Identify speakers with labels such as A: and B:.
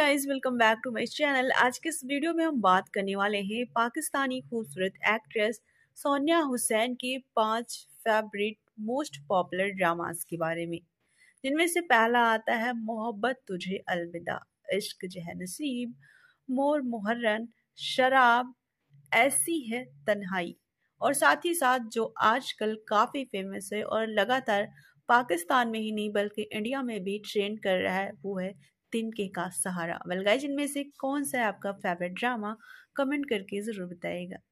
A: guys welcome back to my channel आज के इस वीडियो में हम बात करने वाले हैं पाकिस्तानी खूबसूरत एक्ट्रेस सोनिया हुसैन के पांच फेवरेट मोस्ट पॉपुलर ड्रामास के बारे में जिनमें से पहला आता है मोहब्बत तुझे अलविदा इश्क जह नसीब मोर मुहर्रन शराब ऐसी है तन्हाई और साथ ही साथ जो आजकल काफ़ी फेमस है और लगातार पाकिस्तान में ही नहीं बल्कि इंडिया में भी ट्रेंड कर रहा है वो है तिनके का सहारा वेलगाइज इनमें से कौन सा है आपका फेवरेट ड्रामा कमेंट करके ज़रूर बताइएगा